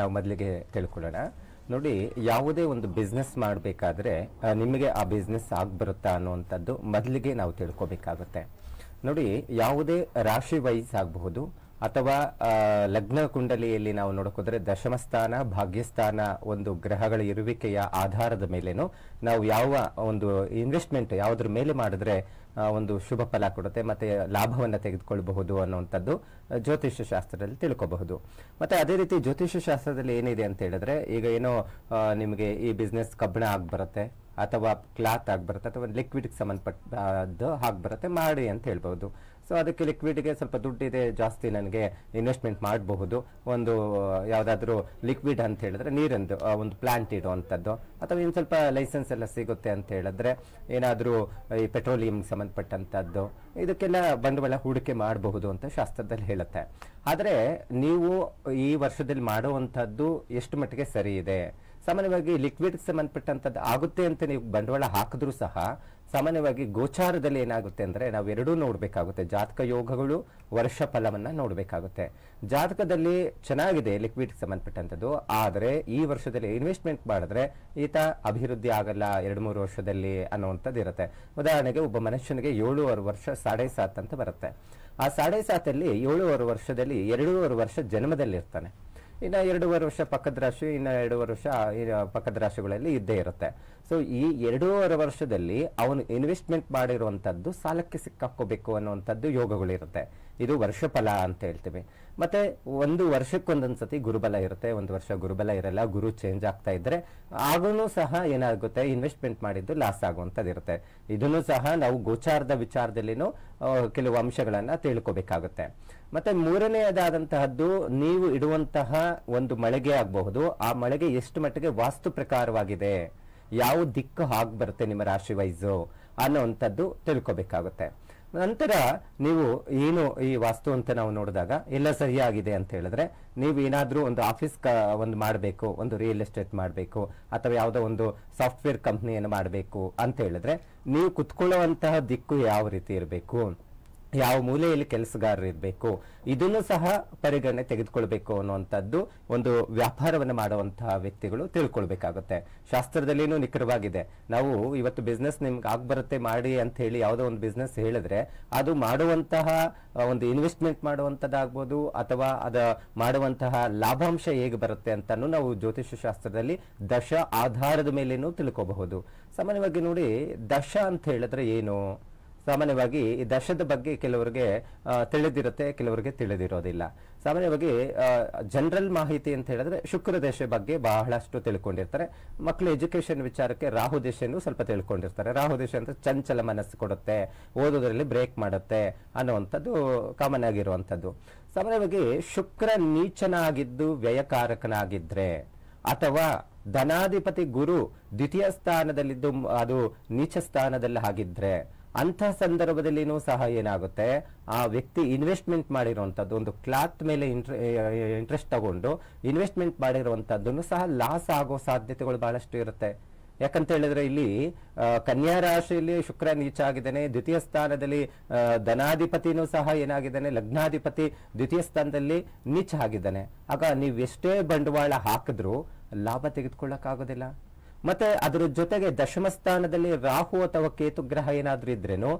ನಾವು ಮೊದಲಿಗೆ ತಿಳ್ಕೊಳ್ಳೋಣ ನೋಡಿ ಯಾವುದೇ ಒಂದು ಬಿಸ್ನೆಸ್ ಮಾಡಬೇಕಾದ್ರೆ ನಿಮಗೆ ಆ ಬಿಸ್ನೆಸ್ ಆಗ್ಬರುತ್ತಾ ಅನ್ನುವಂಥದ್ದು ಮೊದಲಿಗೆ ನಾವು ತಿಳ್ಕೊಬೇಕಾಗುತ್ತೆ ನೋಡಿ ಯಾವುದೇ ರಾಶಿ ವೈಸ್ ಆಗಬಹುದು ಅಥವಾ ಲಗ್ನ ಕುಂಡಲಿಯಲ್ಲಿ ನಾವು ನೋಡೋಕೋದ್ರೆ ದಶಮಸ್ಥಾನ ಭಾಗ್ಯಸ್ಥಾನ ಒಂದು ಗ್ರಹಗಳ ಇರುವಿಕೆಯ ಆಧಾರದ ಮೇಲೇನು ನಾವು ಯಾವ ಒಂದು ಇನ್ವೆಸ್ಟ್ಮೆಂಟ್ ಯಾವುದ್ರ ಮೇಲೆ ಮಾಡಿದ್ರೆ ಒಂದು ಶುಭ ಫಲ ಕೊಡುತ್ತೆ ಮತ್ತೆ ಲಾಭವನ್ನು ತೆಗೆದುಕೊಳ್ಳಬಹುದು ಅನ್ನುವಂಥದ್ದು ಜ್ಯೋತಿಷ್ಯ ಶಾಸ್ತ್ರದಲ್ಲಿ ತಿಳ್ಕೋಬಹುದು ಮತ್ತೆ ಅದೇ ರೀತಿ ಜ್ಯೋತಿಷ್ಯ ಶಾಸ್ತ್ರದಲ್ಲಿ ಏನಿದೆ ಅಂತ ಹೇಳಿದ್ರೆ ಈಗ ಏನೋ ನಿಮಗೆ ಈ ಬಿಸ್ನೆಸ್ ಕಬ್ಬಿಣ ಆಗಿ ಬರುತ್ತೆ ಅಥವಾ ಕ್ಲಾತ್ ಆಗಿ ಬರುತ್ತೆ ಅಥವಾ ಲಿಕ್ವಿಡ್ಗೆ ಸಂಬಂಧಪಟ್ಟದ್ದು ಆಗಿ ಬರುತ್ತೆ ಮಾಡಿ ಅಂತ ಹೇಳ್ಬಹುದು ಸೊ ಅದಕ್ಕೆ ಲಿಕ್ವಿಡ್ಗೆ ಸ್ವಲ್ಪ ದುಡ್ಡಿದೆ ಜಾಸ್ತಿ ನನಗೆ ಇನ್ವೆಸ್ಟ್ಮೆಂಟ್ ಮಾಡಬಹುದು ಒಂದು ಯಾವುದಾದ್ರೂ ಲಿಕ್ವಿಡ್ ಅಂತ ಹೇಳಿದ್ರೆ ನೀರಂದು ಒಂದು ಪ್ಲಾಂಟ್ ಇಡುವಂಥದ್ದು ಅಥವಾ ಇನ್ನು ಸ್ವಲ್ಪ ಲೈಸೆನ್ಸ್ ಎಲ್ಲ ಸಿಗುತ್ತೆ ಅಂತ ಹೇಳಿದ್ರೆ ಏನಾದರೂ ಈ ಪೆಟ್ರೋಲಿಯಂಗೆ ಸಂಬಂಧಪಟ್ಟಂಥದ್ದು ಇದಕ್ಕೆಲ್ಲ ಬಂಡವಾಳ ಹೂಡಿಕೆ ಮಾಡಬಹುದು ಅಂತ ಶಾಸ್ತ್ರದಲ್ಲಿ ಹೇಳುತ್ತೆ ಆದರೆ ನೀವು ಈ ವರ್ಷದಲ್ಲಿ ಮಾಡುವಂಥದ್ದು ಎಷ್ಟು ಮಟ್ಟಿಗೆ ಸರಿ ಇದೆ ಸಾಮಾನ್ಯವಾಗಿ ಲಿಕ್ವಿಡ್ಗೆ ಸಂಬಂಧಪಟ್ಟಂಥದ್ದು ಆಗುತ್ತೆ ಅಂತ ನೀವು ಬಂಡವಾಳ ಹಾಕಿದ್ರೂ ಸಹ ಸಾಮಾನ್ಯವಾಗಿ ಗೋಚಾರದಲ್ಲಿ ಏನಾಗುತ್ತೆ ಅಂದರೆ ನಾವು ಎರಡೂ ನೋಡಬೇಕಾಗುತ್ತೆ ಜಾತಕ ಯೋಗಗಳು ವರ್ಷ ಫಲವನ್ನು ನೋಡಬೇಕಾಗುತ್ತೆ ಜಾತಕದಲ್ಲಿ ಚೆನ್ನಾಗಿದೆ ಲಿಕ್ವಿಡ್ಗೆ ಸಂಬಂಧಪಟ್ಟಂಥದ್ದು ಆದರೆ ಈ ವರ್ಷದಲ್ಲಿ ಇನ್ವೆಸ್ಟ್ಮೆಂಟ್ ಮಾಡಿದ್ರೆ ಈತ ಅಭಿವೃದ್ಧಿ ಆಗಲ್ಲ ಎರಡು ಮೂರು ವರ್ಷದಲ್ಲಿ ಅನ್ನುವಂಥದ್ದು ಇರುತ್ತೆ ಉದಾಹರಣೆಗೆ ಒಬ್ಬ ಮನುಷ್ಯನಿಗೆ ಏಳುವರೆ ವರ್ಷ ಸಾಡೆ ಸಾತ್ ಅಂತ ಬರುತ್ತೆ ಆ ಸಾಡೆ ಸಾತಲ್ಲಿ ಏಳುವರೆ ವರ್ಷದಲ್ಲಿ ಎರಡೂವರೆ ವರ್ಷ ಜನ್ಮದಲ್ಲಿರ್ತಾನೆ ಇನ್ನು ಎರಡೂವರೆ ವರ್ಷ ಪಕ್ಕದ ರಾಶಿ ಇನ್ನು ಎರಡೂವರೆ ವರ್ಷ ಪಕ್ಕದ ರಾಶಿಗಳಲ್ಲಿ ಇದ್ದೇ ಇರುತ್ತೆ ಸೊ ಈ ಎರಡೂವರೆ ವರ್ಷದಲ್ಲಿ ಅವನು ಇನ್ವೆಸ್ಟ್ಮೆಂಟ್ ಮಾಡಿರುವಂಥದ್ದು ಸಾಲಕ್ಕೆ ಸಿಕ್ಕಾಕೋಬೇಕು ಅನ್ನುವಂಥದ್ದು ಯೋಗಗಳಿರುತ್ತೆ ಇದು ವರ್ಷಫಲ ಅಂತ ಹೇಳ್ತೀವಿ ಮತ್ತೆ ಒಂದು ವರ್ಷಕ್ಕೊಂದೊಂದ್ಸತಿ ಸತಿ ಗುರುಬಲ ಇರುತ್ತೆ ಒಂದು ವರ್ಷ ಗುರುಬಲ ಇರಲ್ಲ ಗುರು ಚೇಂಜ್ ಆಗ್ತಾ ಇದ್ದರೆ ಆಗೂ ಸಹ ಏನಾಗುತ್ತೆ ಇನ್ವೆಸ್ಟ್ಮೆಂಟ್ ಮಾಡಿದ್ದು ಲಾಸ್ ಆಗುವಂಥದ್ದು ಇರುತ್ತೆ ಇದನ್ನು ಸಹ ನಾವು ಗೋಚಾರದ ವಿಚಾರದಲ್ಲಿನೂ ಕೆಲವು ಅಂಶಗಳನ್ನು ತಿಳ್ಕೋಬೇಕಾಗುತ್ತೆ ಮತ್ತೆ ಮೂರನೆಯದಾದಂತಹದ್ದು ನೀವು ಇಡುವಂತಹ ಒಂದು ಮಳೆಗೆ ಆಗಬಹುದು ಆ ಮಳೆಗೆ ಎಷ್ಟು ಮಟ್ಟಿಗೆ ವಾಸ್ತು ಪ್ರಕಾರವಾಗಿದೆ ಯಾವ ದಿಕ್ಕು ಹಾಗೆ ಬರುತ್ತೆ ನಿಮ್ಮ ರಾಶಿ ವೈಸು ಅನ್ನೋವಂಥದ್ದು ತಿಳ್ಕೊಬೇಕಾಗುತ್ತೆ ನಂತರ ನೀವು ಏನು ಈ ವಾಸ್ತು ಅಂತ ನಾವು ನೋಡಿದಾಗ ಎಲ್ಲ ಸರಿಯಾಗಿದೆ ಅಂತ ಹೇಳಿದ್ರೆ ನೀವು ಏನಾದರೂ ಒಂದು ಆಫೀಸ್ ಕ ಒಂದು ಮಾಡಬೇಕು ಒಂದು ರಿಯಲ್ ಎಸ್ಟೇಟ್ ಮಾಡಬೇಕು ಅಥವಾ ಯಾವುದೋ ಒಂದು ಸಾಫ್ಟ್ವೇರ್ ಕಂಪ್ನಿಯನ್ನು ಮಾಡಬೇಕು ಅಂತ ಹೇಳಿದ್ರೆ ನೀವು ಕುತ್ಕೊಳ್ಳುವಂತಹ ದಿಕ್ಕು ಯಾವ ರೀತಿ ಇರಬೇಕು ಯಾವ ಮೂಲೆಯಲ್ಲಿ ಇರಬೇಕು ಇದನ್ನು ಸಹ ಪರಿಗಣನೆ ತೆಗೆದುಕೊಳ್ಬೇಕು ಅನ್ನುವಂಥದ್ದು ಒಂದು ವ್ಯಾಪಾರವನ್ನು ಮಾಡುವಂತಹ ವ್ಯಕ್ತಿಗಳು ತಿಳ್ಕೊಳ್ಬೇಕಾಗುತ್ತೆ ಶಾಸ್ತ್ರದಲ್ಲಿನೂ ನಿಖರವಾಗಿದೆ ನಾವು ಇವತ್ತು ಬಿಸ್ನೆಸ್ ನಿಮ್ಗೆ ಆಗಿ ಬರುತ್ತೆ ಮಾಡಿ ಅಂತ ಹೇಳಿ ಯಾವುದೋ ಒಂದು ಬಿಸ್ನೆಸ್ ಹೇಳಿದ್ರೆ ಅದು ಮಾಡುವಂತಹ ಒಂದು ಇನ್ವೆಸ್ಟ್ಮೆಂಟ್ ಮಾಡುವಂಥದ್ದಾಗ್ಬೋದು ಅಥವಾ ಅದ ಮಾಡುವಂತಹ ಲಾಭಾಂಶ ಹೇಗೆ ಬರುತ್ತೆ ಅಂತಾನು ನಾವು ಜ್ಯೋತಿಷ್ಯ ಶಾಸ್ತ್ರದಲ್ಲಿ ದಶ ಆಧಾರದ ಮೇಲೇನೂ ತಿಳ್ಕೋಬಹುದು ಸಾಮಾನ್ಯವಾಗಿ ನೋಡಿ ದಶ ಅಂತ ಹೇಳಿದ್ರೆ ಏನು ಸಾಮಾನ್ಯವಾಗಿ ಈ ದಶದ ಬಗ್ಗೆ ಕೆಲವರಿಗೆ ತಿಳಿದಿರುತ್ತೆ ಕೆಲವರಿಗೆ ತಿಳಿದಿರೋದಿಲ್ಲ ಸಾಮಾನ್ಯವಾಗಿ ಜನರಲ್ ಮಾಹಿತಿ ಅಂತ ಹೇಳಿದ್ರೆ ಶುಕ್ರ ದಶೆ ಬಗ್ಗೆ ಬಹಳಷ್ಟು ತಿಳ್ಕೊಂಡಿರ್ತಾರೆ ಮಕ್ಕಳು ಎಜುಕೇಶನ್ ವಿಚಾರಕ್ಕೆ ರಾಹು ದೇಶನೂ ಸ್ವಲ್ಪ ತಿಳ್ಕೊಂಡಿರ್ತಾರೆ ರಾಹು ದೇಶ ಅಂದ್ರೆ ಚಂಚಲ ಮನಸ್ಸು ಕೊಡುತ್ತೆ ಓದೋದ್ರಲ್ಲಿ ಬ್ರೇಕ್ ಮಾಡುತ್ತೆ ಅನ್ನುವಂಥದ್ದು ಕಾಮನ್ ಆಗಿರುವಂಥದ್ದು ಸಾಮಾನ್ಯವಾಗಿ ಶುಕ್ರ ನೀಚನಾಗಿದ್ದು ವ್ಯಯಕಾರಕನಾಗಿದ್ರೆ ಅಥವಾ ಧನಾಧಿಪತಿ ಗುರು ದ್ವಿತೀಯ ಸ್ಥಾನದಲ್ಲಿದ್ದು ಅದು ನೀಚ ಸ್ಥಾನದಲ್ಲಿ ಆಗಿದ್ರೆ ಅಂಥ ಸಂದರ್ಭದಲ್ಲಿನೂ ಸಹ ಏನಾಗುತ್ತೆ ಆ ವ್ಯಕ್ತಿ ಇನ್ವೆಸ್ಟ್ಮೆಂಟ್ ಮಾಡಿರುವಂತದ್ದು ಒಂದು ಕ್ಲಾತ್ ಮೇಲೆ ಇಂಟ್ರೆ ಇಂಟ್ರೆಸ್ಟ್ ತಗೊಂಡು ಇನ್ವೆಸ್ಟ್ಮೆಂಟ್ ಮಾಡಿರುವಂತದ್ದು ಸಹ ಲಾಸ್ ಆಗೋ ಸಾಧ್ಯತೆಗಳು ಬಹಳಷ್ಟು ಇರುತ್ತೆ ಯಾಕಂತ ಹೇಳಿದ್ರೆ ಇಲ್ಲಿ ಕನ್ಯಾ ರಾಶಿಯಲ್ಲಿ ಶುಕ್ರ ನೀಚ ಆಗಿದ್ದಾನೆ ದ್ವಿತೀಯ ಸ್ಥಾನದಲ್ಲಿ ಧನಾಧಿಪತಿನೂ ಸಹ ಏನಾಗಿದ್ದಾನೆ ಲಗ್ನಾಧಿಪತಿ ದ್ವಿತೀಯ ಸ್ಥಾನದಲ್ಲಿ ನೀಚ ಆಗಿದ್ದಾನೆ ಆಗ ನೀವು ಎಷ್ಟೇ ಬಂಡವಾಳ ಹಾಕಿದ್ರೂ ಲಾಭ ತೆಗೆದುಕೊಳ್ಳೋಕ್ಕಾಗೋದಿಲ್ಲ ಮತ್ತೆ ಅದರ ಜೊತೆಗೆ ದಶಮ ಸ್ಥಾನದಲ್ಲಿ ರಾಹು ಅಥವಾ ಕೇತು ಗ್ರಹ ಏನಾದ್ರೂ ಇದ್ರೇನು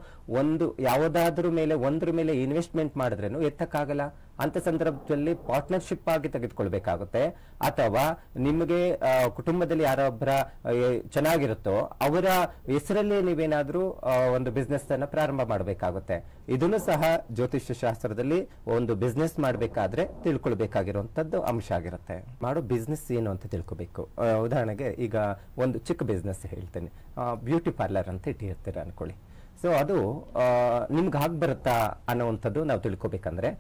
ಒಂದು ಯಾವುದಾದ್ರೂ ಮೇಲೆ ಒಂದ್ರ ಮೇಲೆ ಇನ್ವೆಸ್ಟ್ಮೆಂಟ್ ಮಾಡಿದ್ರೇನು ಎತ್ತಕ್ಕಾಗಲ್ಲ ಅಂತ ಸಂದರ್ಭದಲ್ಲಿ ಪಾರ್ಟ್ನರ್ಶಿಪ್ ಆಗಿ ತೆಗೆದುಕೊಳ್ಬೇಕಾಗುತ್ತೆ ಅಥವಾ ನಿಮಗೆ ಕುಟುಂಬದಲ್ಲಿ ಯಾರೊಬ್ಬರ ಚೆನ್ನಾಗಿರುತ್ತೋ ಅವರ ಹೆಸರಲ್ಲೇ ನೀವೇನಾದ್ರೂ ಒಂದು ಬಿಸ್ನೆಸ್ ಅನ್ನ ಪ್ರಾರಂಭ ಮಾಡಬೇಕಾಗುತ್ತೆ ಇದನ್ನು ಸಹ ಜ್ಯೋತಿಷ್ಯ ಶಾಸ್ತ್ರದಲ್ಲಿ ಒಂದು ಬಿಸ್ನೆಸ್ ಮಾಡಬೇಕಾದ್ರೆ ತಿಳ್ಕೊಳ್ಬೇಕಾಗಿರುವಂತದ್ದು ಅಂಶ ಆಗಿರುತ್ತೆ ಮಾಡೋ ಬಿಸ್ನೆಸ್ ಏನು ಅಂತ ತಿಳ್ಕೊಬೇಕು ಉದಾಹರಣೆಗೆ ಈಗ ಒಂದು ಚಿಕ್ಕ ಬಿಸ್ನೆಸ್ ಹೇಳ್ತೇನೆ ಬ್ಯೂಟಿ ಪಾರ್ಲರ್ ಅಂತ ಇಟ್ಟಿರ್ತೀರ ಅನ್ಕೊಳ್ಳಿ ಸೊ ಅದು ನಿಮ್ಗೆ ಹಾಗೆ ಬರುತ್ತಾ ಅನ್ನೋವಂಥದ್ದು ನಾವು ತಿಳ್ಕೊಬೇಕಂದ್ರೆ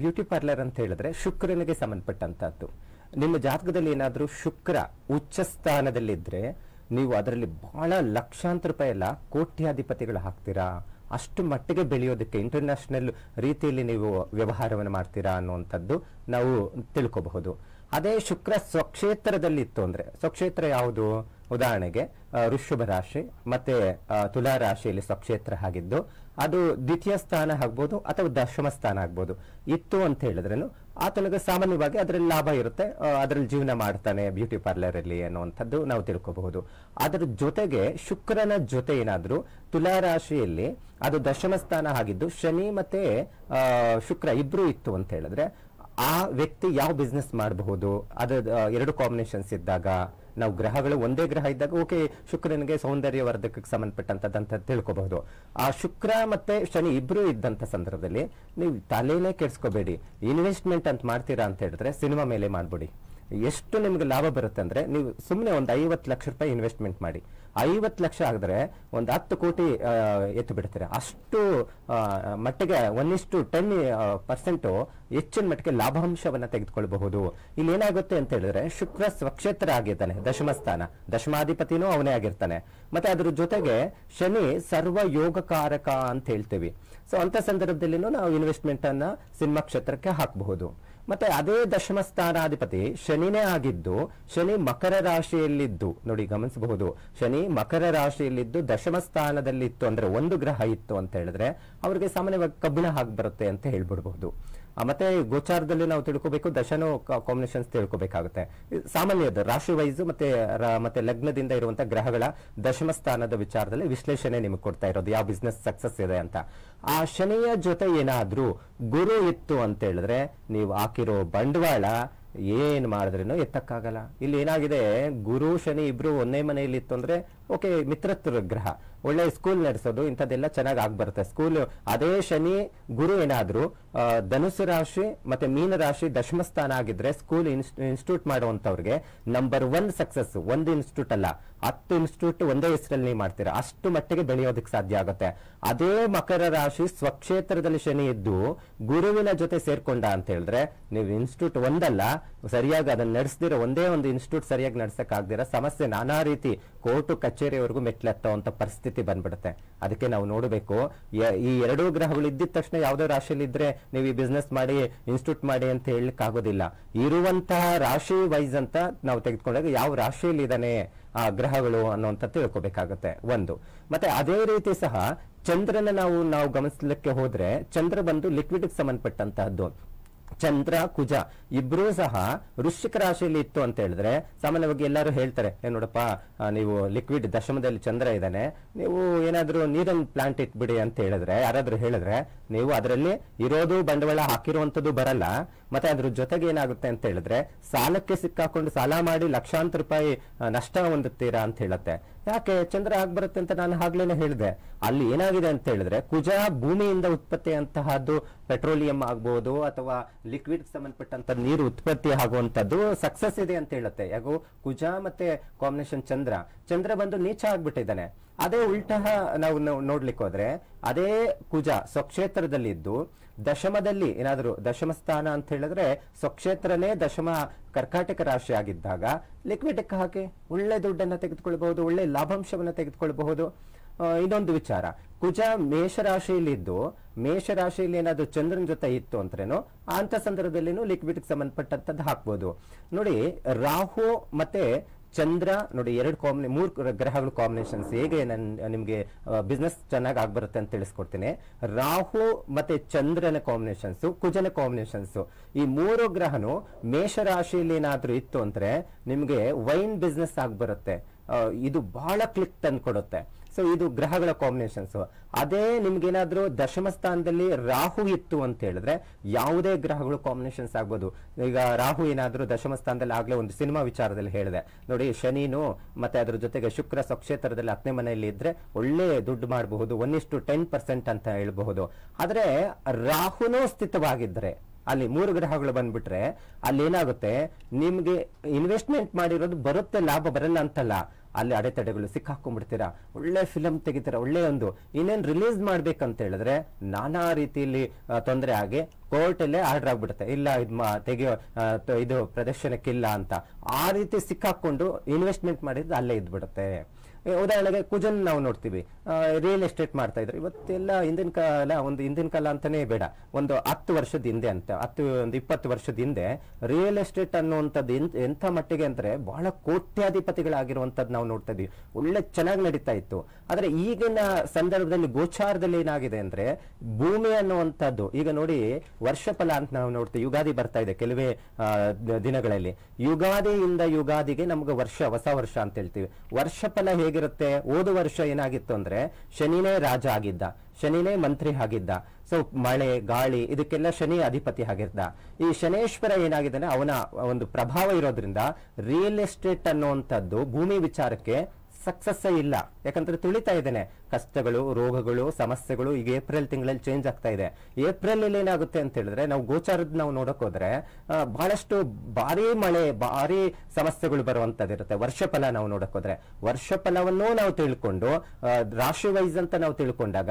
ಬ್ಯೂಟಿ ಪಾರ್ಲರ್ ಅಂತ ಹೇಳಿದ್ರೆ ಶುಕ್ರನಿಗೆ ಸಂಬಂಧಪಟ್ಟಂತಹದ್ದು ನಿಮ್ಮ ಜಾತಕದಲ್ಲಿ ಏನಾದರೂ ಶುಕ್ರ ಉಚ್ಚ ಸ್ಥಾನದಲ್ಲಿದ್ದರೆ ನೀವು ಅದರಲ್ಲಿ ಬಹಳ ಲಕ್ಷಾಂತರ ರೂಪಾಯಿ ಎಲ್ಲ ಕೋಟ್ಯಾಧಿಪತಿಗಳು ಹಾಕ್ತೀರಾ ಅಷ್ಟು ಮಟ್ಟಿಗೆ ಬೆಳೆಯೋದಕ್ಕೆ ಇಂಟರ್ನ್ಯಾಷನಲ್ ರೀತಿಯಲ್ಲಿ ನೀವು ವ್ಯವಹಾರವನ್ನು ಮಾಡ್ತೀರಾ ಅನ್ನುವಂಥದ್ದು ನಾವು ತಿಳ್ಕೋಬಹುದು ಅದೇ ಶುಕ್ರ ಸ್ವಕ್ಷೇತ್ರದಲ್ಲಿತ್ತು ಅಂದರೆ ಸ್ವಕ್ಷೇತ್ರ ಯಾವುದು ಉದಾಹರಣೆಗೆ ಋಷಭ ರಾಶಿ ಮತ್ತು ತುಲಾ ರಾಶಿಯಲ್ಲಿ ಸ್ವಕ್ಷೇತ್ರ ಆಗಿದ್ದು ಅದು ದ್ವಿತೀಯ ಸ್ಥಾನ ಆಗ್ಬೋದು ಅಥವಾ ದಶಮ ಸ್ಥಾನ ಆಗ್ಬೋದು ಇತ್ತು ಅಂತ ಹೇಳಿದ್ರೇನು ಆತನಿಗೆ ಸಾಮಾನ್ಯವಾಗಿ ಅದರಲ್ಲಿ ಲಾಭ ಇರುತ್ತೆ ಅದರಲ್ಲಿ ಜೀವನ ಮಾಡ್ತಾನೆ ಬ್ಯೂಟಿ ಅಲ್ಲಿ ಅನ್ನುವಂಥದ್ದು ನಾವು ತಿಳ್ಕೋಬಹುದು ಅದರ ಜೊತೆಗೆ ಶುಕ್ರನ ಜೊತೆ ಏನಾದರೂ ತುಲಾ ರಾಶಿಯಲ್ಲಿ ಅದು ದಶಮ ಸ್ಥಾನ ಆಗಿದ್ದು ಶನಿ ಮತ್ತೆ ಶುಕ್ರ ಇಬ್ರು ಇತ್ತು ಅಂತ ಹೇಳಿದ್ರೆ ಆ ವ್ಯಕ್ತಿ ಯಾವ ಬಿಸ್ನೆಸ್ ಮಾಡಬಹುದು ಅದ ಎರಡು ಕಾಂಬಿನೇಷನ್ಸ್ ಇದ್ದಾಗ ನಾವು ಗ್ರಹಗಳು ಒಂದೇ ಗ್ರಹ ಇದ್ದಾಗ ಓಕೆ ಶುಕ್ರನಿಗೆ ಸೌಂದರ್ಯವರ್ಧಕಕ್ಕೆ ಅಂತ ತಿಳ್ಕೋಬಹುದು ಆ ಶುಕ್ರ ಮತ್ತೆ ಶನಿ ಇಬ್ರು ಇದ್ದಂಥ ಸಂದರ್ಭದಲ್ಲಿ ನೀವು ತಲೆನೇ ಕೆಡಿಸ್ಕೋಬೇಡಿ ಇನ್ವೆಸ್ಟ್ಮೆಂಟ್ ಅಂತ ಮಾಡ್ತೀರಾ ಅಂತ ಹೇಳಿದ್ರೆ ಸಿನಿಮಾ ಮೇಲೆ ಮಾಡ್ಬಿಡಿ ಎಷ್ಟು ನಿಮಗೆ ಲಾಭ ಬರುತ್ತೆ ಅಂದರೆ ನೀವು ಸುಮ್ಮನೆ ಒಂದು ಐವತ್ತು ಲಕ್ಷ ರೂಪಾಯಿ ಇನ್ವೆಸ್ಟ್ಮೆಂಟ್ ಮಾಡಿ ಐವತ್ತು ಲಕ್ಷ ಆದ್ರೆ ಒಂದು ಹತ್ತು ಕೋಟಿ ಎತ್ತು ಬಿಡ್ತಾರೆ ಅಷ್ಟು ಮಟ್ಟಿಗೆ ಒಂದಿಷ್ಟು ಟೆನ್ ಪರ್ಸೆಂಟು ಹೆಚ್ಚಿನ ಮಟ್ಟಿಗೆ ಲಾಭಾಂಶವನ್ನು ತೆಗೆದುಕೊಳ್ಬಹುದು ಇಲ್ಲಿ ಏನಾಗುತ್ತೆ ಅಂತ ಹೇಳಿದ್ರೆ ಶುಕ್ರ ಸ್ವಕ್ಷೇತ್ರ ಆಗಿರ್ತಾನೆ ದಶಮಸ್ಥಾನ ದಶಮಾಧಿಪತಿನೂ ಅವನೇ ಆಗಿರ್ತಾನೆ ಮತ್ತೆ ಅದ್ರ ಜೊತೆಗೆ ಶನಿ ಸರ್ವ ಅಂತ ಹೇಳ್ತೀವಿ ಸೊ ಅಂತ ಸಂದರ್ಭದಲ್ಲಿನೂ ನಾವು ಇನ್ವೆಸ್ಟ್ಮೆಂಟನ್ನು ಸಿನಿಮಾ ಕ್ಷೇತ್ರಕ್ಕೆ ಹಾಕಬಹುದು ಮತ್ತೆ ಅದೇ ದಶಮ ಸ್ಥಾನಾಧಿಪತಿ ಶನಿನೇ ಆಗಿದ್ದು ಶನಿ ಮಕರ ರಾಶಿಯಲ್ಲಿದ್ದು ನೋಡಿ ಗಮನಿಸಬಹುದು ಶನಿ ಮಕರ ರಾಶಿಯಲ್ಲಿದ್ದು ದಶಮ ಸ್ಥಾನದಲ್ಲಿತ್ತು ಅಂದ್ರೆ ಒಂದು ಗ್ರಹ ಇತ್ತು ಅಂತ ಹೇಳಿದ್ರೆ ಅವ್ರಿಗೆ ಸಾಮಾನ್ಯವಾಗಿ ಕಬ್ಬಿಣ ಹಾಕಿ ಬರುತ್ತೆ ಅಂತ ಹೇಳ್ಬಿಡ್ಬಹುದು ಮತ್ತೆ ಗೋಚಾರದಲ್ಲಿ ನಾವು ತಿಳ್ಕೊಬೇಕು ದಶನೋ ಕಾಂಬಿನೇಷನ್ಸ್ ತಿಳ್ಕೋಬೇಕಾಗುತ್ತೆ ಸಾಮಾನ್ಯದ ರಾಶಿ ವೈಸ್ ಮತ್ತೆ ಮತ್ತೆ ಲಗ್ನದಿಂದ ಇರುವಂತಹ ಗ್ರಹಗಳ ದಶಮ ಸ್ಥಾನದ ವಿಚಾರದಲ್ಲಿ ವಿಶ್ಲೇಷಣೆ ನಿಮಗೆ ಕೊಡ್ತಾ ಇರೋದು ಯಾವ ಬಿಸ್ನೆಸ್ ಸಕ್ಸಸ್ ಇದೆ ಅಂತ ಆ ಶನಿಯ ಜೊತೆ ಏನಾದ್ರೂ ಗುರು ಇತ್ತು ಅಂತ ಹೇಳಿದ್ರೆ ನೀವು ಹಾಕಿರೋ ಬಂಡವಾಳ ಏನು ಮಾಡಿದ್ರೇನು ಎತ್ತಕ್ಕಾಗಲ್ಲ ಇಲ್ಲಿ ಏನಾಗಿದೆ ಗುರು ಶನಿ ಇಬ್ರು ಒಂದೇ ಮನೆಯಲ್ಲಿ ಇತ್ತು ಅಂದರೆ ಓಕೆ ಮಿತ್ರತ್ವ ಗ್ರಹ ಒಳ್ಳೆ ಸ್ಕೂಲ್ ನಡೆಸೋದು ಇಂಥದ್ದೆಲ್ಲ ಚೆನ್ನಾಗಿ ಆಗ್ಬರುತ್ತೆ ಸ್ಕೂಲ್ ಅದೇ ಶನಿ ಗುರು ಏನಾದರೂ ಧನುಸು ರಾಶಿ ಮತ್ತು ಮೀನರಾಶಿ ದಶಮಸ್ಥಾನ ಆಗಿದ್ರೆ ಸ್ಕೂಲ್ ಇನ್ಸ್ಟಿಟ್ಯೂಟ್ ಮಾಡುವಂಥವ್ರಿಗೆ ನಂಬರ್ ಒನ್ ಸಕ್ಸಸ್ ಒಂದು ಇನ್ಸ್ಟಿಟ್ಯೂಟ್ ಅಲ್ಲ ಹತ್ತು ಇನ್ಸ್ಟಿಟ್ಯೂಟ್ ಒಂದೇ ಹೆಸರಲ್ಲಿ ನೀವು ಮಾಡ್ತೀರಾ ಅಷ್ಟು ಮಟ್ಟಿಗೆ ಬೆಳೆಯೋದಕ್ಕೆ ಸಾಧ್ಯ ಆಗುತ್ತೆ ಅದೇ ಮಕರ ರಾಶಿ ಸ್ವಕ್ಷೇತ್ರದಲ್ಲಿ ಶನಿ ಇದ್ದು ಗುರುವಿನ ಜೊತೆ ಸೇರ್ಕೊಂಡ ಅಂತ ಹೇಳಿದ್ರೆ ನೀವು ಇನ್ಸ್ಟಿಟ್ಯೂಟ್ ಒಂದಲ್ಲ ಸರಿಯಾಗಿ ಅದನ್ನ ನಡೆಸ್ದಿರೋ ಒಂದೇ ಒಂದು ಇನ್ಸ್ಟಿಟ್ಯೂಟ್ ಸರಿಯಾಗಿ ನಡೆಸೋಕ್ಕಾಗ್ದಿರ ಸಮಸ್ಯೆ ನಾನಾ ರೀತಿ ಕೋರ್ಟು ಕಚೇರಿವರೆಗೂ ಅಂತ ಪರಿಸ್ಥಿತಿ ಬಂದ್ಬಿಡುತ್ತೆ ಅದಕ್ಕೆ ನಾವು ನೋಡಬೇಕು ಈ ಎರಡೂ ಗ್ರಹಗಳು ಇದ್ದಿದ ತಕ್ಷಣ ಯಾವುದೇ ರಾಶಿಯಲ್ಲಿ ಇದ್ರೆ ನೀವು ಈ ಬಿಸ್ನೆಸ್ ಮಾಡಿ ಇನ್ಸ್ಟಿಟ್ಯೂಟ್ ಮಾಡಿ ಅಂತ ಹೇಳಲಿಕ್ಕೆ ಆಗೋದಿಲ್ಲ ಇರುವಂತಹ ರಾಶಿ ವೈಸ್ ಅಂತ ನಾವು ತೆಗೆದುಕೊಂಡಾಗ ಯಾವ ರಾಶಿಯಲ್ಲಿ ಇದ್ದಾನೆ ಆ ಗ್ರಹಗಳು ಅನ್ನುವಂಥ ತಿಳ್ಕೊಬೇಕಾಗತ್ತೆ ಒಂದು ಮತ್ತೆ ಅದೇ ರೀತಿ ಸಹ ಚಂದ್ರನ ನಾವು ನಾವು ಗಮನಿಸಲಿಕ್ಕೆ ಹೋದ್ರೆ ಚಂದ್ರ ಬಂದು ಲಿಕ್ವಿಡ್ ಸಂಬಂಧಪಟ್ಟಂತಹದ್ದು ಚಂದ್ರ ಕುಜ ಇಬ್ರು ಸಹ ವೃಶ್ಚಿಕ ರಾಶಿಯಲ್ಲಿ ಇತ್ತು ಅಂತ ಹೇಳಿದ್ರೆ ಸಾಮಾನ್ಯವಾಗಿ ಎಲ್ಲರೂ ಹೇಳ್ತಾರೆ ಏ ನೋಡಪ್ಪ ನೀವು ಲಿಕ್ವಿಡ್ ದಶಮದಲ್ಲಿ ಚಂದ್ರ ಇದ್ದಾನೆ ನೀವು ಏನಾದ್ರೂ ನೀರನ್ ಪ್ಲಾಂಟ್ ಇಟ್ಬಿಡಿ ಅಂತ ಹೇಳಿದ್ರೆ ಯಾರಾದ್ರೂ ಹೇಳಿದ್ರೆ ನೀವು ಅದರಲ್ಲಿ ಇರೋದು ಬಂಡವಾಳ ಹಾಕಿರುವಂತದ್ದು ಬರಲ್ಲ ಮತ್ತೆ ಅದ್ರ ಜೊತೆಗೆ ಏನಾಗುತ್ತೆ ಅಂತ ಹೇಳಿದ್ರೆ ಸಾಲಕ್ಕೆ ಸಿಕ್ಕಾಕೊಂಡು ಸಾಲ ಮಾಡಿ ಲಕ್ಷಾಂತರ ರೂಪಾಯಿ ನಷ್ಟ ಹೊಂದುತ್ತೀರಾ ಅಂತ ಹೇಳುತ್ತೆ ಯಾಕೆ ಚಂದ್ರ ಆಗಿ ಬರುತ್ತೆ ಅಂತ ನಾನು ಆಗ್ಲೇನೆ ಹೇಳಿದೆ ಅಲ್ಲಿ ಏನಾಗಿದೆ ಅಂತ ಹೇಳಿದ್ರೆ ಕುಜ ಭೂಮಿಯಿಂದ ಉತ್ಪತ್ತಿ ಅಂತಹದ್ದು ಪೆಟ್ರೋಲಿಯಂ ಆಗ್ಬಹುದು ಅಥವಾ ಲಿಕ್ವಿಡ್ ಸಂಬಂಧಪಟ್ಟಂತ ನೀರು ಉತ್ಪತ್ತಿ ಆಗುವಂತದ್ದು ಸಕ್ಸಸ್ ಇದೆ ಅಂತ ಹೇಳುತ್ತೆ ಯಾಕೋ ಕುಜ ಮತ್ತೆ ಕಾಂಬಿನೇಷನ್ ಚಂದ್ರ ಚಂದ್ರ ಬಂದು ನೀಚ ಆಗ್ಬಿಟ್ಟಿದ್ದಾನೆ ಅದೇ ಉಲ್ಟಾ ನಾವು ನೋಡ್ಲಿಕ್ಕೆ ಹೋದ್ರೆ ಅದೇ ಕುಜ ಸ್ವಕ್ಷೇತ್ರದಲ್ಲಿದ್ದು ದಶಮದಲ್ಲಿ ಏನಾದರೂ ದಶಮ ಸ್ಥಾನ ಅಂತ ಹೇಳಿದ್ರೆ ಸ್ವಕ್ಷೇತ್ರನೇ ದಶಮ ಕರ್ಕಾಟಕ ರಾಶಿ ಆಗಿದ್ದಾಗ ಲಿಕ್ವಿಡಕ್ಕೆ ಹಾಕಿ ಒಳ್ಳೆ ದುಡ್ಡನ್ನು ತೆಗೆದುಕೊಳ್ಬಹುದು ಒಳ್ಳೆ ಲಾಭಾಂಶವನ್ನು ತೆಗೆದುಕೊಳ್ಬಹುದು ಇದೊಂದು ವಿಚಾರ ಕುಜ ಮೇಷರಾಶಿಯಲ್ಲಿದ್ದು ಮೇಷರಾಶಿಯಲ್ಲಿ ಏನಾದರೂ ಚಂದ್ರನ ಜೊತೆ ಇತ್ತು ಅಂತೇನು ಅಂತ ಸಂದರ್ಭದಲ್ಲಿನೂ ಲಿಕ್ವಿಡ್ಗೆ ಸಂಬಂಧಪಟ್ಟಂಥದ್ದು ಹಾಕ್ಬೋದು ನೋಡಿ ರಾಹು ಮತ್ತೆ ಚಂದ್ರ ನೋಡಿ ಎರಡು ಕಾಂಬಿನೇ ಮೂರು ಗ್ರಹಗಳು ಕಾಂಬಿನೇಷನ್ಸ್ ಹೇಗೆ ನಿಮಗೆ ಬಿಸ್ನೆಸ್ ಚೆನ್ನಾಗಿ ಆಗ್ಬರುತ್ತೆ ಅಂತ ತಿಳಿಸ್ಕೊಡ್ತೀನಿ ರಾಹು ಮತ್ತೆ ಚಂದ್ರನ ಕಾಂಬಿನೇಷನ್ಸ್ ಕುಜನ ಕಾಂಬಿನೇಷನ್ಸ್ ಈ ಮೂರು ಗ್ರಹನು ಮೇಷರಾಶಿಯಲ್ಲಿ ಏನಾದ್ರೂ ಏನಾದರೂ ಇತ್ತು ಅಂದ್ರೆ ನಿಮಗೆ ವೈನ್ ಬಿಸ್ನೆಸ್ ಆಗಿ ಇದು ಬಹಳ ಕ್ಲಿಕ್ ತಂದು ಕೊಡುತ್ತೆ ಸೊ ಇದು ಗ್ರಹಗಳ ಕಾಂಬಿನೇಷನ್ಸ್ ಅದೇ ನಿಮ್ಗೇನಾದ್ರೂ ದಶಮ ಸ್ಥಾನದಲ್ಲಿ ರಾಹು ಇತ್ತು ಅಂತ ಹೇಳಿದ್ರೆ ಯಾವುದೇ ಗ್ರಹಗಳು ಕಾಂಬಿನೇಷನ್ಸ್ ಆಗ್ಬೋದು ಈಗ ರಾಹು ಏನಾದ್ರೂ ದಶಮ ಸ್ಥಾನದಲ್ಲಿ ಆಗ್ಲೇ ಒಂದು ಸಿನಿಮಾ ವಿಚಾರದಲ್ಲಿ ಹೇಳಿದೆ ನೋಡಿ ಶನಿನು ಮತ್ತೆ ಅದ್ರ ಜೊತೆಗೆ ಶುಕ್ರ ಸ್ವಕ್ಷೇತ್ರದಲ್ಲಿ ಹತ್ತನೇ ಮನೆಯಲ್ಲಿ ಇದ್ರೆ ಒಳ್ಳೆ ದುಡ್ಡು ಮಾಡಬಹುದು ಒಂದಿಷ್ಟು ಟೆನ್ ಪರ್ಸೆಂಟ್ ಅಂತ ಹೇಳಬಹುದು ಆದ್ರೆ ರಾಹುನೂ ಸ್ಥಿತವಾಗಿದ್ರೆ ಅಲ್ಲಿ ಮೂರು ಗ್ರಹಗಳು ಬಂದ್ಬಿಟ್ರೆ ಅಲ್ಲಿ ಏನಾಗುತ್ತೆ ನಿಮಗೆ ಇನ್ವೆಸ್ಟ್ಮೆಂಟ್ ಮಾಡಿರೋದು ಬರುತ್ತೆ ಲಾಭ ಬರಲ್ಲ ಅಂತಲ್ಲ ಅಲ್ಲಿ ಅಡೆತಡೆಗಳು ಸಿಕ್ಕಾಕೊಂಡ್ಬಿಡ್ತೀರಾ ಒಳ್ಳೆ ಫಿಲಮ್ ತೆಗಿತೀರ ಒಳ್ಳೆ ಒಂದು ಇನ್ನೇನು ರಿಲೀಸ್ ಮಾಡ್ಬೇಕಂತ ಹೇಳಿದ್ರೆ ನಾನಾ ರೀತಿಯಲ್ಲಿ ತೊಂದರೆ ಆಗಿ ಕೋರ್ಟಲ್ಲೇ ಆರ್ಡರ್ ಆಗ್ಬಿಡುತ್ತೆ ಇಲ್ಲ ಇದು ಮಾ ತೆಗೆಯೋ ಇದು ಪ್ರದರ್ಶನಕ್ಕಿಲ್ಲ ಅಂತ ಆ ರೀತಿ ಸಿಕ್ಕಾಕೊಂಡು ಇನ್ವೆಸ್ಟ್ಮೆಂಟ್ ಮಾಡಿದ್ದು ಅಲ್ಲೇ ಇದ್ಬಿಡುತ್ತೆ ಉದಾಹರಣೆಗೆ ಕುಜನ್ ನಾವು ನೋಡ್ತೀವಿ ರಿಯಲ್ ಎಸ್ಟೇಟ್ ಮಾಡ್ತಾ ಇದ್ರು ಇವತ್ತೆಲ್ಲ ಹಿಂದಿನ ಕಾಲ ಒಂದು ಹಿಂದಿನ ಕಾಲ ಅಂತಾನೆ ಬೇಡ ಒಂದು ಹತ್ತು ವರ್ಷದ ಹಿಂದೆ ಅಂತ ಹತ್ತು ಒಂದು ಇಪ್ಪತ್ತು ವರ್ಷದ ಹಿಂದೆ ರಿಯಲ್ ಎಸ್ಟೇಟ್ ಅನ್ನುವಂಥದ್ದು ಎಂಥ ಮಟ್ಟಿಗೆ ಅಂದರೆ ಬಹಳ ಕೋಟ್ಯಾಧಿಪತಿಗಳಾಗಿರುವಂಥದ್ದು ನಾವು ನೋಡ್ತಾ ಇದ್ವಿ ಒಳ್ಳೆ ಚೆನ್ನಾಗಿ ನಡೀತಾ ಇತ್ತು ಆದರೆ ಈಗಿನ ಸಂದರ್ಭದಲ್ಲಿ ಗೋಚಾರದಲ್ಲಿ ಏನಾಗಿದೆ ಅಂದರೆ ಭೂಮಿ ಅನ್ನುವಂಥದ್ದು ಈಗ ನೋಡಿ ವರ್ಷ ಅಂತ ನಾವು ನೋಡ್ತೀವಿ ಯುಗಾದಿ ಬರ್ತಾ ಇದೆ ಕೆಲವೇ ದಿನಗಳಲ್ಲಿ ಯುಗಾದಿಯಿಂದ ಯುಗಾದಿಗೆ ನಮಗೆ ವರ್ಷ ಹೊಸ ವರ್ಷ ಅಂತ ಹೇಳ್ತೀವಿ ವರ್ಷ ಫಲ ಹೇಗೆ ಹೇಗಿರುತ್ತೆ ಹೋದ ವರ್ಷ ಏನಾಗಿತ್ತು ಅಂದ್ರೆ ಶನಿನೇ ರಾಜ ಆಗಿದ್ದ ಶನಿನೇ ಮಂತ್ರಿ ಆಗಿದ್ದ ಸೊ ಮಳೆ ಗಾಳಿ ಇದಕ್ಕೆಲ್ಲ ಶನಿ ಅಧಿಪತಿ ಆಗಿದ್ದ ಈ ಶನೇಶ್ವರ ಏನಾಗಿದೆ ಅವನ ಒಂದು ಪ್ರಭಾವ ಇರೋದ್ರಿಂದ ರಿಯಲ್ ಎಸ್ಟೇಟ್ ಅನ್ನುವಂಥದ್ದು ಭೂಮಿ ವಿಚಾರಕ್ಕೆ ಸಕ್ಸಸ್ ಇಲ್ಲ ಯಾಕಂದ್ರೆ ತುಳಿತಾ ಇದ್ದೇನೆ ಕಷ್ಟಗಳು ರೋಗಗಳು ಸಮಸ್ಯೆಗಳು ಈಗ ಏಪ್ರಿಲ್ ತಿಂಗಳಲ್ಲಿ ಚೇಂಜ್ ಆಗ್ತಾ ಇದೆ ಏಪ್ರಿಲ್ ಅಲ್ಲಿ ಏನಾಗುತ್ತೆ ಅಂತ ಹೇಳಿದ್ರೆ ನಾವು ಗೋಚಾರದ ನಾವು ನೋಡಕ್ ಹೋದ್ರೆ ಬಹಳಷ್ಟು ಭಾರಿ ಮಳೆ ಭಾರಿ ಸಮಸ್ಯೆಗಳು ಬರುವಂತದಿರುತ್ತೆ ವರ್ಷ ಫಲ ನಾವು ನೋಡಕ್ ಹೋದ್ರೆ ವರ್ಷ ಫಲವನ್ನು ನಾವು ತಿಳ್ಕೊಂಡು ರಾಶಿ ವೈಸ್ ಅಂತ ನಾವು ತಿಳ್ಕೊಂಡಾಗ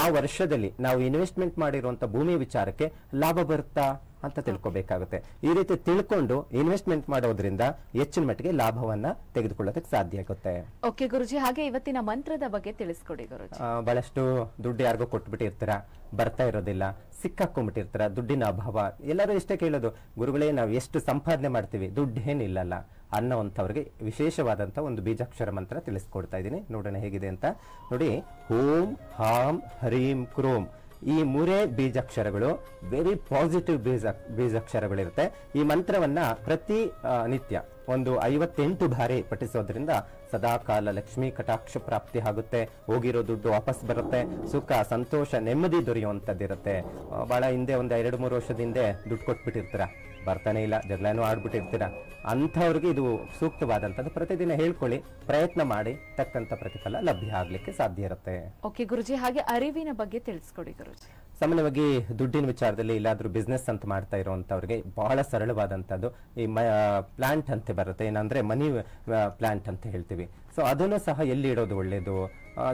ಆ ವರ್ಷದಲ್ಲಿ ನಾವು ಇನ್ವೆಸ್ಟ್ಮೆಂಟ್ ಮಾಡಿರುವಂತ ಭೂಮಿ ವಿಚಾರಕ್ಕೆ ಲಾಭ ಬರುತ್ತಾ ಅಂತ ತಿಳ್ಕೊಬೇಕಾಗುತ್ತೆ ಈ ರೀತಿ ತಿಳ್ಕೊಂಡು ಇನ್ವೆಸ್ಟ್ಮೆಂಟ್ ಮಾಡೋದ್ರಿಂದ ಹೆಚ್ಚಿನ ಮಟ್ಟಿಗೆ ಲಾಭವನ್ನ ತೆಗೆದುಕೊಳ್ಳೋದಕ್ಕೆ ಸಾಧ್ಯ ಆಗುತ್ತೆ ಓಕೆ ಗುರುಜಿ ಹಾಗೆ ಇವತ್ತಿನ ಮಂತ್ರದ ಬಗ್ಗೆ ತಿಳಿಸ್ಕೊಡಿ ಗುರುಜಿ ಬಹಳಷ್ಟು ದುಡ್ಡು ಯಾರಿಗೂ ಕೊಟ್ಬಿಟ್ಟಿರ್ತೀರಾ ಬರ್ತಾ ಇರೋದಿಲ್ಲ ಸಿಕ್ಕಾಕೊಂಡ್ಬಿಟ್ಟಿರ್ತಾರ ದುಡ್ಡಿನ ಅಭಾವ ಎಲ್ಲರೂ ಇಷ್ಟೇ ಕೇಳೋದು ಗುರುಗಳೇ ನಾವು ಎಷ್ಟು ಸಂಪಾದನೆ ಮಾಡ್ತೀವಿ ದುಡ್ಡೇನಿಲ್ಲಲ್ಲ ಅನ್ನೋವಂಥವ್ರಿಗೆ ವಿಶೇಷವಾದಂಥ ಒಂದು ಬೀಜಾಕ್ಷರ ಮಂತ್ರ ತಿಳಿಸ್ಕೊಡ್ತಾ ಇದ್ದೀನಿ ನೋಡೋಣ ಹೇಗಿದೆ ಅಂತ ನೋಡಿ ಓಂ ಹಾಂ ಹರೀಂ ಕ್ರೋಂ ಈ ಮೂರೇ ಬೀಜಾಕ್ಷರಗಳು ವೆರಿ ಪಾಸಿಟಿವ್ ಬೀಜ ಬೀಜಾಕ್ಷರಗಳಿರುತ್ತೆ ಈ ಮಂತ್ರವನ್ನು ಪ್ರತಿ ನಿತ್ಯ ಒಂದು ಐವತ್ತೆಂಟು ಬಾರಿ ಪಠಿಸೋದ್ರಿಂದ ಸದಾ ಕಾಲ ಲಕ್ಷ್ಮೀ ಕಟಾಕ್ಷ ಪ್ರಾಪ್ತಿ ಆಗುತ್ತೆ ಹೋಗಿರೋ ದುಡ್ಡು ವಾಪಸ್ ಬರುತ್ತೆ ಸುಖ ಸಂತೋಷ ನೆಮ್ಮದಿ ದೊರೆಯುವಂಥದ್ದಿರುತ್ತೆ ಭಾಳ ಹಿಂದೆ ಒಂದು ಎರಡು ಮೂರು ವರ್ಷದ ಹಿಂದೆ ದುಡ್ಡು ಕೊಟ್ಬಿಟ್ಟಿರ್ತೀರ ಬರ್ತಾನೆ ಇಲ್ಲ ಜಗಳನೂ ಆಡ್ಬಿಟ್ಟಿರ್ತೀರ ಅಂಥವ್ರಿಗೆ ಇದು ಸೂಕ್ತವಾದಂಥದ್ದು ಪ್ರತಿದಿನ ಹೇಳ್ಕೊಳ್ಳಿ ಪ್ರಯತ್ನ ಮಾಡಿ ತಕ್ಕಂಥ ಪ್ರತಿಫಲ ಲಭ್ಯ ಆಗಲಿಕ್ಕೆ ಸಾಧ್ಯ ಇರುತ್ತೆ ಓಕೆ ಗುರುಜಿ ಹಾಗೆ ಅರಿವಿನ ಬಗ್ಗೆ ತಿಳಿಸ್ಕೊಡಿ ಗುರುಜಿ ಸಾಮಾನ್ಯವಾಗಿ ದುಡ್ಡಿನ ವಿಚಾರದಲ್ಲಿ ಇಲ್ಲಾದರೂ ಬಿಸ್ನೆಸ್ ಅಂತ ಮಾಡ್ತಾ ಇರುವಂಥವ್ರಿಗೆ ಬಹಳ ಸರಳವಾದಂಥದ್ದು ಈ ಮ ಪ್ಲ್ಯಾಂಟ್ ಅಂತ ಬರುತ್ತೆ ಏನಂದರೆ ಮನಿ ಪ್ಲಾಂಟ್ ಅಂತ ಹೇಳ್ತೀವಿ ಸೊ ಅದನ್ನು ಸಹ ಎಲ್ಲಿ ಇಡೋದು ಒಳ್ಳೆಯದು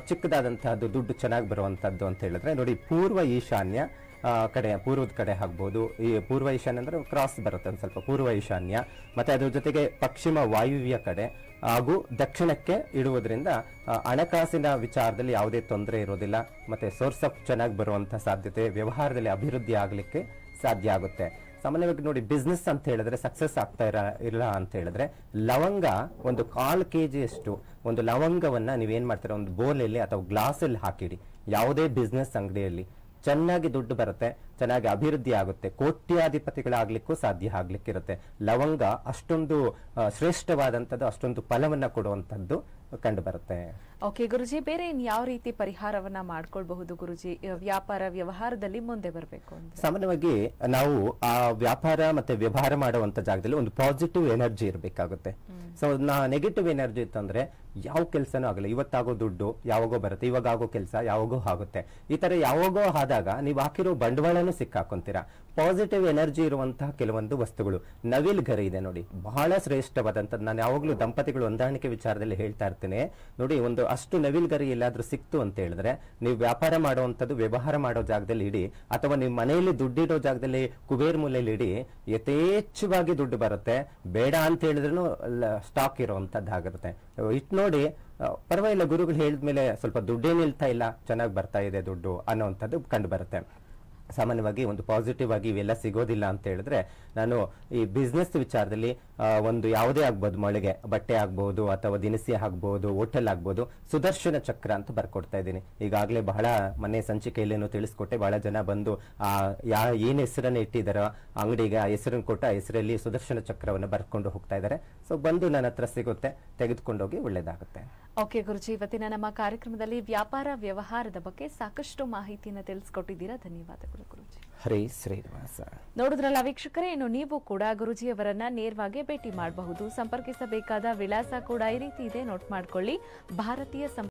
ಚಿಕ್ಕದಾದಂತಹದ್ದು ದುಡ್ಡು ಚೆನ್ನಾಗಿ ಬರುವಂಥದ್ದು ಅಂತ ಹೇಳಿದ್ರೆ ನೋಡಿ ಪೂರ್ವ ಈಶಾನ್ಯ ಕಡೆ ಪೂರ್ವದ ಕಡೆ ಆಗ್ಬೋದು ಈ ಪೂರ್ವ ಈಶಾನ್ಯ ಅಂದರೆ ಕ್ರಾಸ್ ಬರುತ್ತೆ ಒಂದು ಸ್ವಲ್ಪ ಪೂರ್ವ ಈಶಾನ್ಯ ಮತ್ತು ಅದರ ಜೊತೆಗೆ ಪಶ್ಚಿಮ ವಾಯುವ್ಯ ಕಡೆ ಹಾಗೂ ದಕ್ಷಿಣಕ್ಕೆ ಇಡುವುದರಿಂದ ಹಣಕಾಸಿನ ವಿಚಾರದಲ್ಲಿ ಯಾವುದೇ ತೊಂದರೆ ಇರೋದಿಲ್ಲ ಮತ್ತು ಸೋರ್ಸ್ ಆಫ್ ಚೆನ್ನಾಗಿ ಬರುವಂಥ ಸಾಧ್ಯತೆ ವ್ಯವಹಾರದಲ್ಲಿ ಅಭಿವೃದ್ಧಿ ಆಗಲಿಕ್ಕೆ ಸಾಧ್ಯ ಆಗುತ್ತೆ ಸಾಮಾನ್ಯವಾಗಿ ನೋಡಿ ಬಿಸ್ನೆಸ್ ಅಂತ ಹೇಳಿದ್ರೆ ಸಕ್ಸಸ್ ಆಗ್ತಾ ಇರ ಇಲ್ಲ ಅಂತ ಹೇಳಿದ್ರೆ ಲವಂಗ ಒಂದು ಕಾಲು ಕೆ ಜಿಯಷ್ಟು ಒಂದು ಲವಂಗವನ್ನು ನೀವೇನು ಮಾಡ್ತೀರಾ ಒಂದು ಬೋಲಲ್ಲಿ ಅಥವಾ ಗ್ಲಾಸಲ್ಲಿ ಹಾಕಿಡಿ ಯಾವುದೇ ಬಿಸ್ನೆಸ್ ಅಂಗಡಿಯಲ್ಲಿ ಚೆನ್ನಾಗಿ ದುಡ್ಡು ಬರುತ್ತೆ ಚೆನ್ನಾಗಿ ಅಭಿವೃದ್ಧಿ ಆಗುತ್ತೆ ಕೋಟ್ಯಾಧಿಪತಿಗಳಾಗ್ಲಿಕ್ಕೂ ಸಾಧ್ಯ ಆಗ್ಲಿಕ್ಕಿರುತ್ತೆ ಲವಂಗ ಅಷ್ಟೊಂದು ಶ್ರೇಷ್ಠವಾದಂಥದ್ದು ಅಷ್ಟೊಂದು ಫಲವನ್ನು ಕೊಡುವಂಥದ್ದು ಕಂಡು ಬರುತ್ತೆ ಓಕೆ ಗುರುಜಿ ಬೇರೆ ಇನ್ ಯಾವ ರೀತಿ ಪರಿಹಾರವನ್ನ ಮಾಡ್ಕೊಳ್ಬಹುದು ಗುರುಜಿ ವ್ಯಾಪಾರ ವ್ಯವಹಾರದಲ್ಲಿ ಮುಂದೆ ಬರಬೇಕು ಸಾಮಾನ್ಯವಾಗಿ ನಾವು ಆ ವ್ಯಾಪಾರ ಮತ್ತೆ ವ್ಯವಹಾರ ಮಾಡುವಂತ ಜಾಗದಲ್ಲಿ ಒಂದು ಪಾಸಿಟಿವ್ ಎನರ್ಜಿ ಇರಬೇಕಾಗುತ್ತೆ ಸೊ ನೆಗೆಟಿವ್ ಎನರ್ಜಿ ಇತ್ತಂದ್ರೆ ಯಾವ ಕೆಲಸನೂ ಆಗಲ್ಲ ಇವತ್ತಾಗೋ ದುಡ್ಡು ಯಾವಾಗೋ ಬರುತ್ತೆ ಇವಾಗ ಆಗೋ ಕೆಲಸ ಯಾವಾಗೋ ಆಗುತ್ತೆ ಈ ತರ ಯಾವಾಗೋ ಆದಾಗ ನೀವು ಹಾಕಿರೋ ಬಂಡವಾಳನೂ ಸಿಕ್ಕಾಕೊಂತೀರಾ ಪಾಸಿಟಿವ್ ಎನರ್ಜಿ ಇರುವಂತಹ ಕೆಲವೊಂದು ವಸ್ತುಗಳು ನವಿಲ್ ಗರಿ ಇದೆ ನೋಡಿ ಬಹಳ ಶ್ರೇಷ್ಠವಾದಂತ ನಾನು ಯಾವಾಗಲೂ ದಂಪತಿಗಳು ಹೊಂದಾಣಿಕೆ ವಿಚಾರದಲ್ಲಿ ಹೇಳ್ತಾ ಇರ್ತೀನಿ ಹಾಕ್ತೇನೆ ನೋಡಿ ಒಂದು ಅಷ್ಟು ಗರಿ ಎಲ್ಲಾದರೂ ಸಿಕ್ತು ಅಂತ ಹೇಳಿದ್ರೆ ನೀವು ವ್ಯಾಪಾರ ಮಾಡುವಂಥದ್ದು ವ್ಯವಹಾರ ಮಾಡೋ ಜಾಗದಲ್ಲಿ ಇಡಿ ಅಥವಾ ನಿಮ್ಮ ಮನೆಯಲ್ಲಿ ದುಡ್ಡಿಡೋ ಜಾಗದಲ್ಲಿ ಕುಬೇರ್ ಮೂಲೆಯಲ್ಲಿ ಇಡಿ ಯಥೇಚ್ಛವಾಗಿ ದುಡ್ಡು ಬರುತ್ತೆ ಬೇಡ ಅಂತ ಹೇಳಿದ್ರೂ ಸ್ಟಾಕ್ ಇರುವಂಥದ್ದಾಗಿರುತ್ತೆ ಇಟ್ಟು ನೋಡಿ ಪರವಾಗಿಲ್ಲ ಗುರುಗಳು ಹೇಳಿದ್ಮೇಲೆ ಸ್ವಲ್ಪ ದುಡ್ಡೇನಿಲ್ತಾ ಇಲ್ಲ ಚೆನ್ನಾಗಿ ಬರ್ತಾ ಇದೆ ದುಡ್ಡು ಅನ್ನೋವಂಥದ್ದು ಕಂಡು ಬರುತ್ತೆ ಸಾಮಾನ್ಯವಾಗಿ ಒಂದು ಪಾಸಿಟಿವ್ ಆಗಿ ಇವೆಲ್ಲ ಸಿಗೋದಿಲ್ಲ ಅಂತ ಹೇಳಿದ್ರೆ ನಾನು ಈ ಬಿಸ್ನೆಸ್ ವಿಚಾರದಲ್ಲಿ ಒಂದು ಯಾವುದೇ ಆಗ್ಬೋದು ಮಳಿಗೆ ಬಟ್ಟೆ ಆಗ್ಬಹುದು ಅಥವಾ ದಿನಸಿ ಆಗ್ಬಹುದು ಹೋಟೆಲ್ ಆಗ್ಬಹುದು ಸುದರ್ಶನ ಚಕ್ರ ಅಂತ ಬರ್ಕೊಡ್ತಾ ಇದ್ದೀನಿ ಈಗಾಗಲೇ ಬಹಳ ಮನೆ ಸಂಚಿಕೆಯಲ್ಲಿ ತಿಳಿಸ್ಕೊಟ್ಟೆ ಬಹಳ ಜನ ಬಂದು ಆ ಯಾ ಏನು ಹೆಸರನ್ನು ಇಟ್ಟಿದ್ದಾರೋ ಅಂಗಡಿಗೆ ಆ ಹೆಸರನ್ನು ಕೊಟ್ಟು ಆ ಹೆಸರಲ್ಲಿ ಸುದರ್ಶನ ಚಕ್ರವನ್ನು ಬರ್ಕೊಂಡು ಹೋಗ್ತಾ ಇದ್ದಾರೆ ಸೊ ಬಂದು ನನ್ನ ಹತ್ರ ಸಿಗುತ್ತೆ ತೆಗೆದುಕೊಂಡೋಗಿ ಒಳ್ಳೇದಾಗುತ್ತೆ ಓಕೆ ಗುರುಜಿ ಇವತ್ತಿನ ನಮ್ಮ ಕಾರ್ಯಕ್ರಮದಲ್ಲಿ ವ್ಯಾಪಾರ ವ್ಯವಹಾರದ ಬಗ್ಗೆ ಸಾಕಷ್ಟು ಮಾಹಿತಿಯನ್ನು ತಿಳಿಸ್ಕೊಟ್ಟಿದ್ದೀರಾ ಧನ್ಯವಾದಗಳು ಧನ್ಯವಾದಗಳು ಗುರುಜಿ ಹರೇ ಶ್ರೀನಿವಾಸ ನೋಡಿದ್ರಲ್ಲ ವೀಕ್ಷಕರೇ ಇನ್ನು ನೀವು ಕೂಡ ಗುರುಜಿಯವರನ್ನ ನೇರವಾಗಿ ಭೇಟಿ ಮಾಡಬಹುದು ಸಂಪರ್ಕಿಸಬೇಕಾದ ವಿಳಾಸ ಕೂಡ ಈ ರೀತಿ ಇದೆ ನೋಟ್ ಮಾಡ್ಕೊಳ್ಳಿ ಭಾರತೀಯ